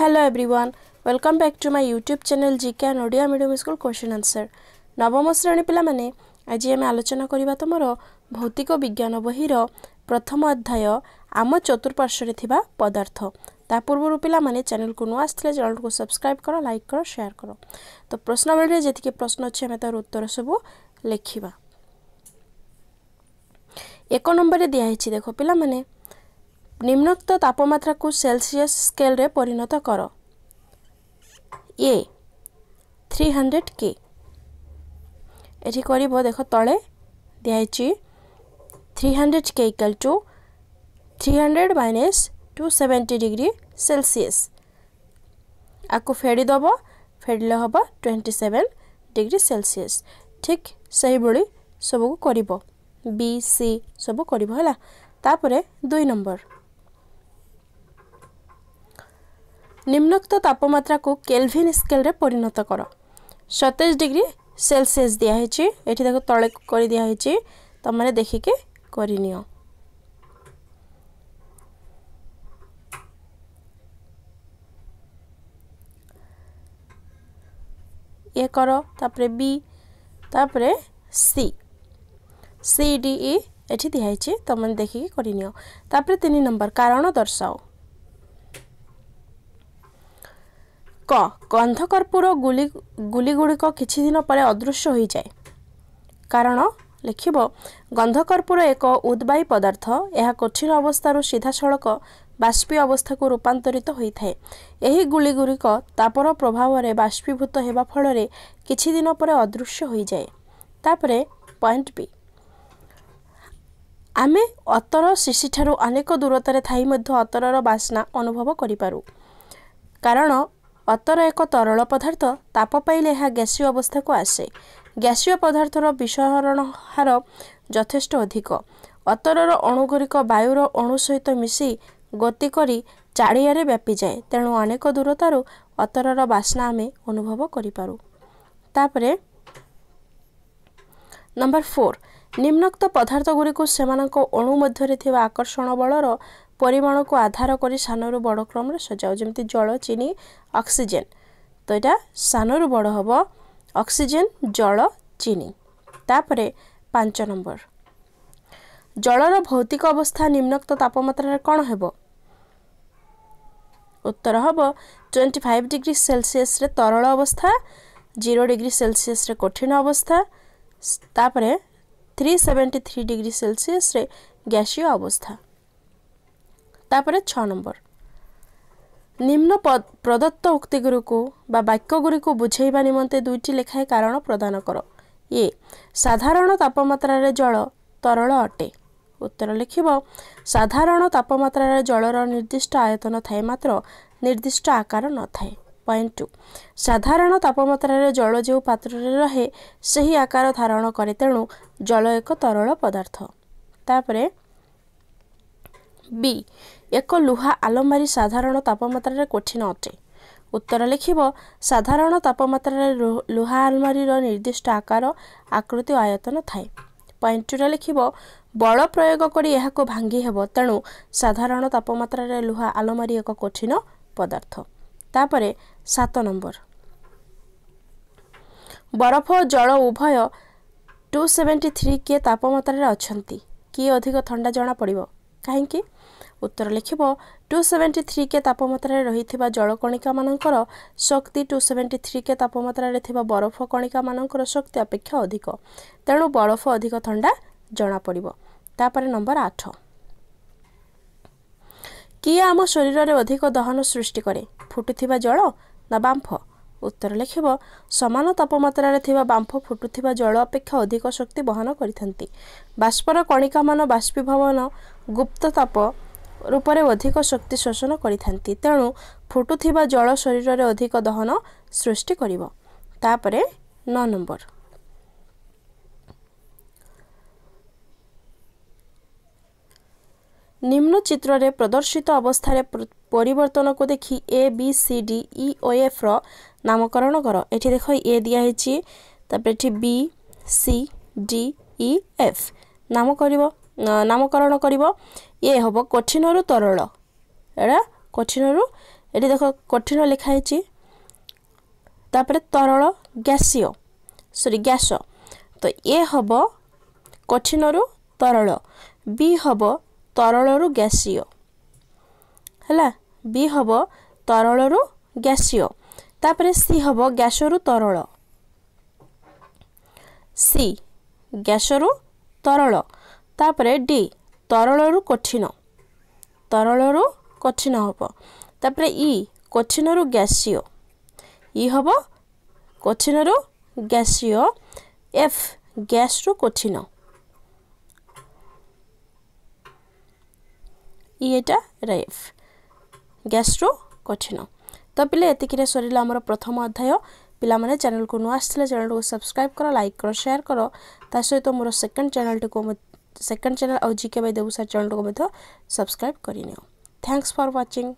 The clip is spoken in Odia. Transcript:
hello everyone welcome back to my YouTube channel G K and Odia medium school question answer ନବମ ଶ୍ରେଣୀ ପିଲାମାନେ ଆଜି ଆମେ ଆଲୋଚନା କରିବା ତୁମର ଭୌତିକ ବିଜ୍ଞାନ ବହିର ପ୍ରଥମ ଅଧ୍ୟାୟ ଆମ ଚତୁଃପାର୍ଶ୍ୱରେ ଥିବା ପଦାର୍ଥ ତା ପୂର୍ବରୁ ପିଲାମାନେ ଚ୍ୟାନେଲ୍କୁ ନୂଆ ଆସିଥିଲେ ଚ୍ୟାନେଲ୍କୁ ସବସ୍କ୍ରାଇବ୍ କର ଲାଇକ୍ କର ସେୟାର କର ତ ପ୍ରଶ୍ନବଳୀରେ ଯେତିକି ପ୍ରଶ୍ନ ଅଛି ଆମେ ତା'ର ଉତ୍ତର ସବୁ ଲେଖିବା ଏକ ନମ୍ବରରେ ଦିଆହେଇଛି ଦେଖ ପିଲାମାନେ ନିମ୍ନୋକ୍ତ ତାପମାତ୍ରାକୁ ସେଲସିୟସ୍ ସ୍କେଲ୍ରେ ପରିଣତ କର ଏ থ্রি হান্ড্রেড কে এটি করব দেখ তলে দিয়েছি three hundred K equal to three hundred minus two seventy degree Celsius আকু ফেড়ি দেব ফেড়লে হব টোয়েন্টি সেভেন ডিগ্রি সেলসিয়াস ঠিক সেইভাবে সবু করব বি সি সবু করব হল তাপরে দুই নম্বর ନିମ୍ନୋକ୍ତ ତାପମାତ୍ରାକୁ କେଲଭିନ୍ ସ୍କେଲ୍ରେ ପରିଣତ କର ସତେଇଶ ଡିଗ୍ରୀ ସେଲସିୟସ୍ ଦିଆହେଇଛି ଏଠି ତାକୁ ତଳେ କରି ଦିଆହେଇଛି ତୁମେ ଦେଖିକି କରିନିଅ ଇଏ କର ତାପରେ ବି ତାପରେ ସି ସି ଡି ଇ ଏଠି ଦିଆହେଇଛି ତୁମେ ଦେଖିକି କରିନିଅ ତାପରେ ତିନି ନମ୍ବର କାରଣ ଦର୍ଶାଅ ক কন্ধকর্পূর গুলি গুলিগুড়িক কিছু দিন পরে অদৃশ্য হয়ে যায় কারণ লিখব গন্ধকর্পূর এক উদ্বায়ী পদার্থ এ কঠিন অবস্থার সিধাসড়খ বাষ্পী অবস্থাকে রূপান্তরিত হয়ে থাকে এই গুলিগুড়িক তাপর প্রভাবরে বাষ্পীভূত হওয়া ফলরে কিছু দিন পরে অদৃশ্য হয়ে যায় তাপরে পয়েন্ট বি আমি অতর শিশিঠার অনেক দূরতার থাই মধ্য অতরর বাসনা অনুভব করে পু কারণ ଅତର ଏକ ତରଳ ପଦାର୍ଥ ତାପ ପାଇଲେ ଏହା ଗ୍ୟାସୀୟ ଅବସ୍ଥାକୁ ଆସେ ଗ୍ୟାସୀୟ ପଦାର୍ଥର ବିଷହରଣ ହାର ଯଥେଷ୍ଟ ଅଧିକ ଅତରର ଅଣୁଗୁଡ଼ିକ ବାୟୁର ଅଣୁ ସହିତ ମିଶି ଗତି କରି ଚାରିଆଡ଼େ ବ୍ୟାପିଯାଏ ତେଣୁ ଅନେକ ଦୂରତାରୁ ଅତରର ବାସ୍ନା ଆମେ ଅନୁଭବ କରିପାରୁ ତାପରେ ନମ୍ବର ଫୋର୍ ନିମ୍ନୋକ୍ତ ପଦାର୍ଥଗୁଡ଼ିକୁ ସେମାନଙ୍କ ଅଣୁ ମଧ୍ୟରେ ଥିବା ଆକର୍ଷଣ ବଳର ପରିମାଣକୁ ଆଧାର କରି ସାନରୁ ବଡ଼ କ୍ରମରେ ସଜାଉ ଯେମିତି ଜଳ ଚିନି ଅକ୍ସିଜେନ୍ ତ ଏଇଟା ସାନରୁ ବଡ଼ ହେବ ଅକ୍ସିଜେନ୍ ଜଳ ଚିନି ତାପରେ ପାଞ୍ଚ ନମ୍ବର ଜଳର ଭୌତିକ ଅବସ୍ଥା ନିମ୍ନକ୍ତ ତାପମାତ୍ରାରେ କ'ଣ ହେବ ଉତ୍ତର ହେବ ଟ୍ୱେଣ୍ଟି ଫାଇଭ୍ ଡିଗ୍ରୀ ସେଲସିୟସ୍ରେ ତରଳ ଅବସ୍ଥା ଜିରୋ ଡିଗ୍ରୀ ସେଲସିୟସ୍ରେ କଠିନ ଅବସ୍ଥା ତାପରେ থ্রি সেভেন্টি থ্রি ডিগ্রি সেলসিয়াসে গ্যাসীয় অবস্থা ତାପରେ ଛଅ ନମ୍ବର ନିମ୍ନ ପ୍ରଦତ୍ତ ଉକ୍ତିଗୁଡ଼ିକୁ ବା ବାକ୍ୟଗୁଡ଼ିକୁ ବୁଝେଇବା ନିମନ୍ତେ ଦୁଇଟି ଲେଖାଏଁ କାରଣ ପ୍ରଦାନ କର ଏ ସାଧାରଣ ତାପମାତ୍ରାରେ ଜଳ ତରଳ ଅଟେ ଉତ୍ତର ଲେଖିବ ସାଧାରଣ ତାପମାତ୍ରାରେ ଜଳର ନିର୍ଦ୍ଦିଷ୍ଟ ଆୟତନ ଥାଏ ମାତ୍ର ନିର୍ଦ୍ଦିଷ୍ଟ ଆକାର ନଥାଏ ପଏଣ୍ଟ ଟୁ ସାଧାରଣ ତାପମାତ୍ରାରେ ଜଳ ଯେଉଁ ପାତ୍ରରେ ରହେ ସେହି ଆକାର ଧାରଣ କରେ ତେଣୁ ଜଳ ଏକ ତରଳ ପଦାର୍ଥ ତାପରେ ବି ଏକ ଲୁହା ଆଲମାରୀ ସାଧାରଣ ତାପମାତ୍ରାରେ କଠିନ ଅଟେ ଉତ୍ତର ଲେଖିବ ସାଧାରଣ ତାପମାତ୍ରାରେ ଲୁହା ଆଲମାରୀର ନିର୍ଦ୍ଦିଷ୍ଟ ଆକାର ଆକୃତି ଆୟତନ ଥାଏ ପଏଣ୍ଟ ଟୁରେ ଲେଖିବ ବଳ ପ୍ରୟୋଗ କରି ଏହାକୁ ଭାଙ୍ଗି ହେବ ତେଣୁ ସାଧାରଣ ତାପମାତ୍ରାରେ ଲୁହା ଆଲମାରୀ ଏକ କଠିନ ପଦାର୍ଥ ତାପରେ ସାତ ନମ୍ବର ବରଫ ଜଳ ଉଭୟ ଟୁ ସେଭେଣ୍ଟି ଥ୍ରୀ କିଏ ତାପମାତ୍ରାରେ ଅଛନ୍ତି କିଏ ଅଧିକ ଥଣ୍ଡା ଜଣାପଡ଼ିବ କାହିଁକି ଉତ୍ତର ଲେଖିବ ଟୁ ସେଭେଣ୍ଟି ଥ୍ରୀ କେ ତାପମାତ୍ରାରେ ରହିଥିବା ଜଳକଣିକାମାନଙ୍କର ଶକ୍ତି ଟୁ ସେଭେଣ୍ଟି ଥ୍ରୀ କେ ତାପମାତ୍ରାରେ ଥିବା ବରଫ କଣିକାମାନଙ୍କର ଶକ୍ତି ଅପେକ୍ଷା ଅଧିକ ତେଣୁ ବରଫ ଅଧିକ ଥଣ୍ଡା ଜଣାପଡ଼ିବ ତାପରେ ନମ୍ବର ଆଠ କିଏ ଆମ ଶରୀରରେ ଅଧିକ ଦହନ ସୃଷ୍ଟି କରେ ଫୁଟୁଥିବା ଜଳ ନା ବାମ୍ଫ ଉତ୍ତର ଲେଖିବ ସମାନ ତାପମାତ୍ରାରେ ଥିବା ବାମ୍ଫ ଫୁଟୁଥିବା ଜଳ ଅପେକ୍ଷା ଅଧିକ ଶକ୍ତି ବହନ କରିଥାନ୍ତି ବାଷ୍ପର କଣିକାମାନ ବାଷ୍ପୀଭବନ ଗୁପ୍ତତାପ ରୂପରେ ଅଧିକ ଶକ୍ତି ଶୋଷଣ କରିଥାନ୍ତି ତେଣୁ ଫୁଟୁଥିବା ଜଳ ଶରୀରରେ ଅଧିକ ଦହନ ସୃଷ୍ଟି କରିବ ତାପରେ ନଅ ନମ୍ବର ନିମ୍ନ ଚିତ୍ରରେ ପ୍ରଦର୍ଶିତ ଅବସ୍ଥାରେ ପରିବର୍ତ୍ତନକୁ ଦେଖି ଏ ବି ସି ଡି ଇ ଓ ଏଫ୍ର ନାମକରଣ କର ଏଠି ଦେଖ ଏ ଦିଆହେଇଛି ତାପରେ ଏଠି B C D E F ନାମ କରିବ ନାମକରଣ କରିବ ଇଏ ହେବ କଠିନରୁ ତରଳ ଏଇଟା କଠିନରୁ ଏଠି ଦେଖ କଠିନ ଲେଖା ହେଇଛି ତାପରେ ତରଳ ଗ୍ୟାସୀୟ ସରି ଗ୍ୟାସ ତ ଏ ହେବ କଠିନରୁ ତରଳ ବି ହେବ ତରଳରୁ ଗ୍ୟାସୀୟ ହେଲା ବି ହେବ ତରଳରୁ ଗ୍ୟାସୀୟ ତାପରେ ସି ହେବ ଗ୍ୟାସରୁ ତରଳ ସି ଗ୍ୟାସରୁ ତରଳ ତାପରେ ଡି ତରଳରୁ କଠିନ ତରଳରୁ କଠିନ ହେବ ତାପରେ ଇ କଠିନରୁ ଗ୍ୟାସିଓ ଇ ହେବ କଠିନରୁ ଗ୍ୟାସିଓ ଏଫ୍ ଗ୍ୟାସ୍ରୁ କଠିନ ଇ ଏଇଟା ରେଫ୍ ଗ୍ୟାସ୍ରୁ କଠିନ ତ ପିଲା ଏତିକିରେ ସରିଲା ଆମର ପ୍ରଥମ ଅଧ୍ୟାୟ ପିଲାମାନେ ଚ୍ୟାନେଲ୍କୁ ନୂଆ ଆସିଥିଲେ ଚ୍ୟାନେଲ୍କୁ ସବସ୍କ୍ରାଇବ୍ କର ଲାଇକ୍ କର ସେୟାର୍ କର ତା ସହିତ ମୋର ସେକେଣ୍ଡ ଚ୍ୟାନେଲଟିକୁ सेकंड चैनल और जीके भाई देवू सर चैनल को सब्सक्राइब करनी थैंक्स फॉर वाचिंग